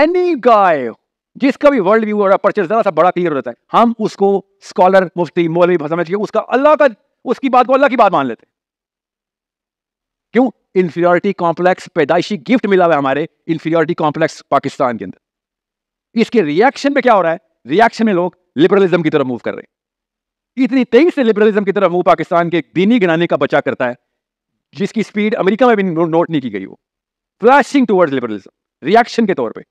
any guy जिसका भी world view और परचेस जरा सा बड़ा क्लियर होता है हम उसको स्कॉलर मुफ्ती मौलवी समझ के उसका अल्लाह का उसकी बात को अल्लाह की बात मान लेते क्यों इंफीरियोरिटी कॉम्प्लेक्स पैदाइशी गिफ्ट मिला हुआ है हमारे इंफीरियोरिटी कॉम्प्लेक्स पाकिस्तान के अंदर इसके रिएक्शन में क्या हो रहा है रिएक्शन में लोग लिबरलिज्म की तरफ मूव कर रहे हैं इतनी तेजी से लिबरलिज्म की तरफ मूव पाकिस्तान के दीनी गिनाने का बचा करता है जिसकी स्पीड अमेरिका में भी नोट नहीं की गई वो फ्लैशिंग टूवर्ड्स लिबरलिज्म रिएक्शन के तौर पर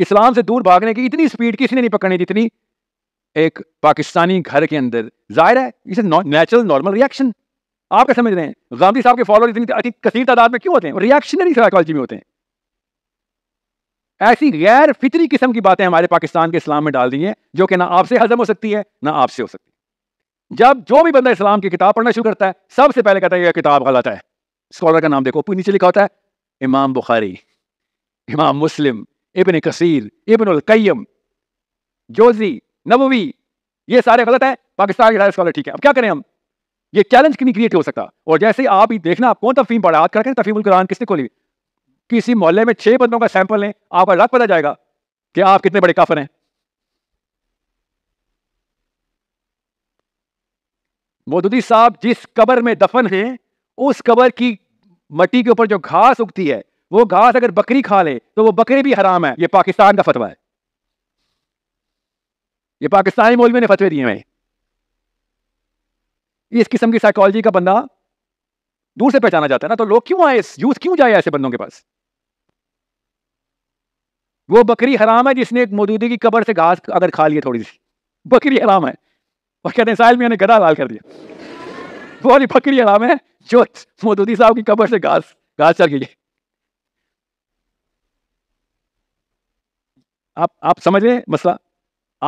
इस्लाम से दूर भागने की इतनी स्पीड किसी ने नहीं पकड़नी जितनी एक पाकिस्तानी घर के अंदर जाहिर है इसे नेचुरल नॉर्मल रिएक्शन आप क्या समझ रहे हैं गांधी साहब के फॉलोअर इतनी कसीर तादाद में क्यों होते हैं रिएक्शनरी साइकोलॉजी में होते हैं ऐसी गैर फितरी किस्म की बातें हमारे पाकिस्तान के इस्लाम में डाल दी हैं जो कि ना आपसे हजम हो सकती है ना आपसे हो सकती है जब जो भी बंदा इस्लाम की किताब पढ़ना शुरू करता है सबसे पहले कहता है यह किताब गलत है स्कॉलर का नाम देखो नीचे लिखा होता है इमाम बुखारी इमाम मुस्लिम इबन कसीर इबन कईम जोजी नबवी ये सारे गलत हैं पाकिस्तान के सारे स्कॉलर ठीक है अब क्या करें हम ये चैलेंज नहीं क्रिएट हो सकता और जैसे आप ही देखना आप कौन तफीम पढ़ा आज करके तफीम कुरान किसने खोली किसी मोहल्ले में छह बंदों का सैंपल लें आपका लग पता जाएगा कि आप कितने बड़े काफर हैं मोदी साहब जिस कबर में दफन है उस कबर की मट्टी के ऊपर जो घास उगती है वो घास अगर बकरी खा ले तो वो बकरी भी हराम है ये पाकिस्तान का फतवा है ये पाकिस्तानी मौलवी ने फतवे दिए हैं इस किस्म की साइकोलॉजी का बंदा दूर से पहचाना जाता है ना तो लोग क्यों आए यूथ क्यों जाए ऐसे बंदों के पास वो बकरी हराम है जिसने एक मौजूदी की कबर से घास अगर खा लिया थोड़ी सी बकरी हराम है और कहते हैं साहिल मैंने गदा लाल कर दिया वो वाली बकरी हराम है जो मौजूदी साहब की कबर से घास घास चल गई है आप आप समझ लें मसला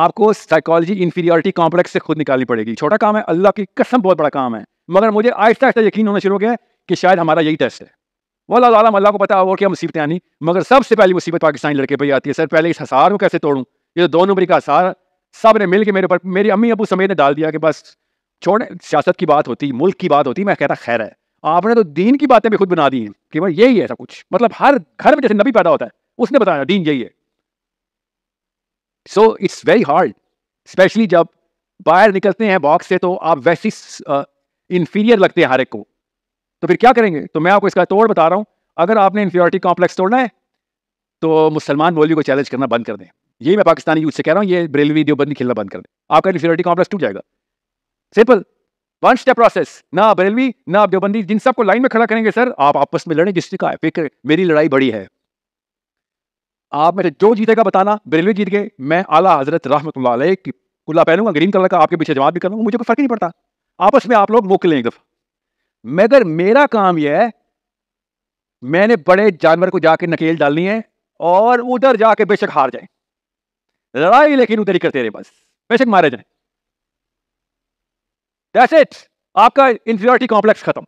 आपको साइकोलॉजी इन्फीरियॉरिटी कॉम्प्लेक्स से खुद निकालनी पड़ेगी छोटा काम है अल्लाह की कसम बहुत बड़ा काम है मगर मुझे आहिस्ता आहिस्ता यकीन होना शुरू हो गया कि शायद हमारा यही टेस्ट है वाला अल्लाह को पता होगा क्या मुसीबतें आनी मगर सबसे पहली मुसीबत पाकिस्तानी लड़के पर आती है सर पहले इस हसार को कैसे तोड़ूँ ये तो दो नंबरी का हसार सब ने मिल के मेरे पर मेरी अम्मी अबू समेत ने डाल दिया कि बस छोड़ सियासत की बात होती मुल्क की बात होती मैं कहता खैर है आपने तो दीन की बातें भी खुद बना दी हैं कि भाई यही है सब कुछ मतलब हर घर में जैसे नबी पैदा होता है उसने बताया दीन यही है so it's very hard specially जब बाहर निकलते हैं बॉक्स से तो आप वैसे इन्फीरियर लगते हैं हर एक को तो फिर क्या करेंगे तो मैं आपको इसका तोड़ बता रहा हूँ अगर आपने इन्फीरियरिटी कॉम्प्लेक्स तोड़ना है तो मुसलमान मौलवी को चैलेंज करना बंद कर दें यही मैं पाकिस्तानी यूथ से कह रहा हूँ ये ब्रेलवी देवबंदी खेलना बंद कर दें आपका इन्फीरियरिटी कॉम्प्लेक्स टूट जाएगा सिंपल वन स्टेप प्रोसेस ना बरेलवी ना देवबंदी जिन सबको लाइन में खड़ा करेंगे सर आप आपस में लड़ें जिसने कहा फिक्र मेरी लड़ाई बड़ी है आप में से जो जीतेगा बताना बरेलवी जीत गए मैं आला हजरत रहमत की कुल्ला पहनूंगा ग्रीन कलर का आपके पीछे जवाब भी करूंगा मुझे कोई फर्क नहीं पड़ता आपस में आप लोग मोक लें एक दफ़ा मगर मेरा काम यह है मैंने बड़े जानवर को जाके नकेल डालनी है और उधर जाके बेशक हार जाए लड़ाई लेकिन उधर ही करते रहे बस बेशक मारे जाए इट आपका इंफियोरिटी कॉम्प्लेक्स खत्म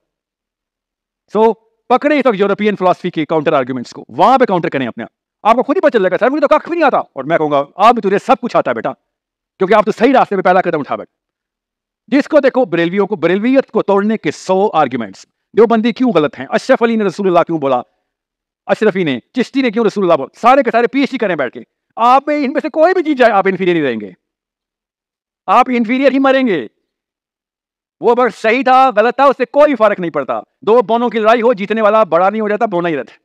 सो so, पकड़े इस वक्त यूरोपियन फिलोसफी के काउंटर आर्ग्यूमेंट्स को वहां पे काउंटर करें अपने आप आपको खुद ही पता चलेगा सर मुझे तो कख भी नहीं आता और मैं कहूंगा आप भी तुझे सब कुछ आता है बेटा क्योंकि आप तो सही रास्ते पर पहला कदम उठा बैठे जिसको देखो बरेलवियों को बरेलवियत को तोड़ने के सौ आर्ग्यूमेंट्स देवबंदी क्यों गलत हैं अशरफ अली ने रसूलुल्लाह क्यों बोला अशरफी ने चिश्ती ने क्यों रसूलुल्लाह बोला सारे के सारे पीएचडी करें बैठ के आप में इनमें से कोई भी चीज जाए आप इन्फीरियर नहीं रहेंगे आप इन्फीरियर ही मरेंगे वो अगर सही था गलत था उससे कोई फर्क नहीं पड़ता दो बोनों की लड़ाई हो जीतने वाला बड़ा नहीं हो जाता बोना ही रहता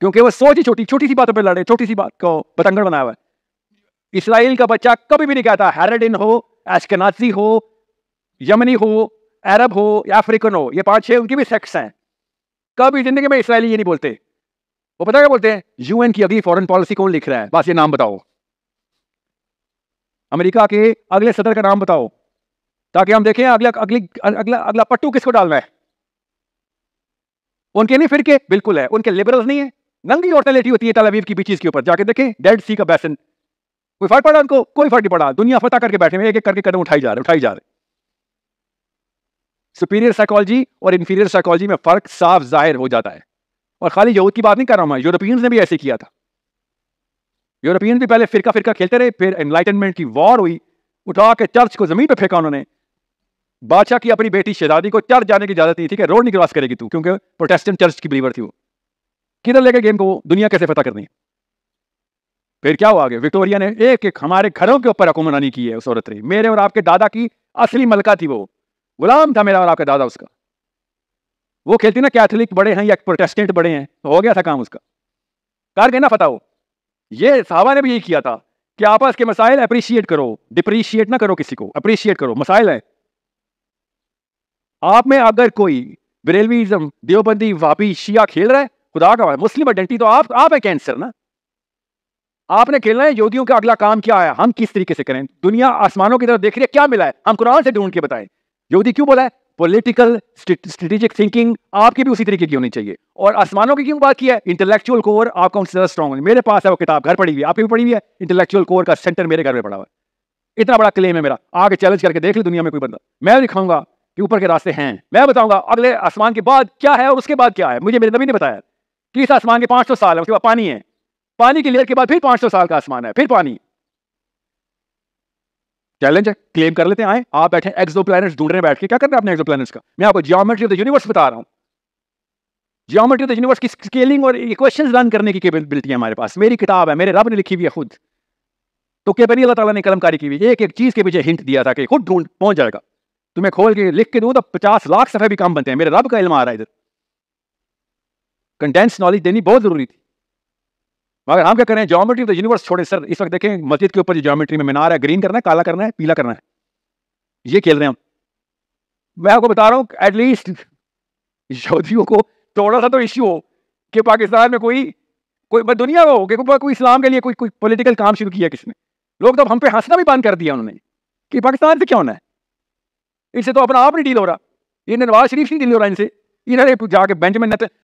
क्योंकि वो सोच ही छोटी छोटी सी बातों पर लड़े छोटी सी बात को पतंगड़ बनाया हुआ है इसराइल का बच्चा कभी भी नहीं कहता हैरडिन हो एस्कनाजी हो यमनी हो अरब हो या अफ्रीकन हो ये पांच छह उनकी भी सेक्स हैं कभी जिंदगी में इसराइली ये नहीं बोलते वो पता क्या बोलते हैं यूएन की अगली फॉरेन पॉलिसी कौन लिख रहा है बस ये नाम बताओ अमेरिका के अगले सदर का नाम बताओ ताकि हम देखें अगला अगली अगला अगला पट्टू किसको डालना है उनके नहीं फिर के बिल्कुल है उनके लिबरल्स नहीं है नंगी औरतें लेटी होती है तलावीव की बीचीज के ऊपर जाके देखें डेड सी का बैसन कोई फर्क पड़ा उनको कोई फर्क नहीं पड़ा दुनिया फतह करके बैठे हुए एक एक करके कदम उठाई जा रहे उठाई जा रहे सुपीरियर साइकोलॉजी और इन्फीरियर साइकोलॉजी में फर्क साफ जाहिर हो जाता है और खाली यहूद की बात नहीं कर रहा हूं मैं यूरोपियंस ने भी ऐसे किया था यूरोपियंस भी पहले फिरका फिरका खेलते रहे फिर एनलाइटनमेंट की वॉर हुई उठा के चर्च को जमीन पर फेंका उन्होंने बादशाह की अपनी बेटी शहजादी को चर्च जाने की इजाजत नहीं थी कि रोड नहीं क्रॉस करेगी तू क्योंकि प्रोटेस्टेंट चर्च की बिलीवर थी वो किधर लेके गेम को दुनिया कैसे फतेह करनी है फिर क्या हुआ आगे विक्टोरिया ने एक एक हमारे घरों के ऊपर हुक्मरानी की है उस औरत ने मेरे और आपके दादा की असली मलका थी वो गुलाम था मेरा और आपका दादा उसका वो खेलती ना कैथोलिक बड़े हैं या प्रोटेस्टेंट बड़े हैं तो हो गया था काम उसका कार गए ना फताओ ये साहबा ने भी यही किया था कि आपस के मसाइल अप्रिशिएट करो डिप्रिशिएट ना करो किसी को अप्रिशिएट करो मसाइल है आप में अगर कोई बरेलवीज़म देवबंदी वापी शिया खेल रहा है खुदा का मुस्लिम आइडेंटिटी तो आप आप है कैंसर ना आपने खेलना है योदियों का अगला काम क्या है हम किस तरीके से करें दुनिया आसमानों की तरफ देख रही है क्या मिला है हम कुरान से ढूंढ के बताएं योदी क्यों बोला है पोलिटिकल स्ट्रेटेजिक थिंकिंग आपकी भी उसी तरीके की होनी चाहिए और आसमानों की क्यों बात की है इंटेलेक्चुअल कोर आपका उनसे ज्यादा स्ट्रॉन्ग मेरे पास है वो किताब घर पड़ी हुई है आपकी भी पड़ी हुई है इंटेलेक्चुअल कोर का सेंटर मेरे घर में पड़ा हुआ है इतना बड़ा क्लेम है मेरा आगे चैलेंज करके देख ले दुनिया में कोई बंदा मैं दिखाऊंगा कि ऊपर के रास्ते हैं मैं बताऊंगा अगले आसमान के बाद क्या है और उसके बाद क्या है मुझे मेरे नबी ने बताया तीस आसमान के 500 साल है उसके बाद पानी है पानी की लेयर के बाद फिर 500 साल का आसमान है फिर पानी चैलेंज है क्लेम कर लेते हैं आए आप बैठे एक्सो प्लैनेट्स ढूंढ रहे बैठ के क्या करना है अपने एक्सो प्लैनेट्स का मैं आपको जियोमेट्री ऑफ द यूनिवर्स बता रहा हूं जियोमेट्री ऑफ द यूनिवर्स की स्केलिंग और इक्वेशंस रन करने की केपेबिलिटी है हमारे पास मेरी किताब है मेरे रब ने लिखी हुई है खुद तो क्या बनी अल्लाह ताला ने कलमकारी की हुई एक एक चीज़ के पीछे हिंट दिया था कि खुद ढूंढ पहुंच जाएगा तुम्हें खोल के लिख के दूँ तो पचास लाख सफ़े भी कम बनते हैं मेरे रब का इल्म आ रहा है इधर कंडेंस नॉलेज देनी बहुत ज़रूरी थी मगर हम क्या कर रहे हैं जोमेट्री ऑफ द यूनिवर्स छोड़े सर इस वक्त देखें मस्जिद के ऊपर जो जोमेट्री में मीनार है ग्रीन करना है काला करना है पीला करना है ये खेल रहे हैं हम मैं आपको बता रहा हूँ एटलीस्ट यहूदियों को थोड़ा सा तो इश्यू हो कि पाकिस्तान में कोई कोई दुनिया हो कि कोई, कोई इस्लाम के लिए कोई कोई पॉलिटिकल काम शुरू किया किसने लोग तो हम पे हंसना भी बंद कर दिया उन्होंने कि पाकिस्तान से क्या होना है इनसे तो अपना आप नहीं डील हो रहा ये नवाज शरीफ नहीं डील हो रहा इनसे इन्होंने जाके बेंच में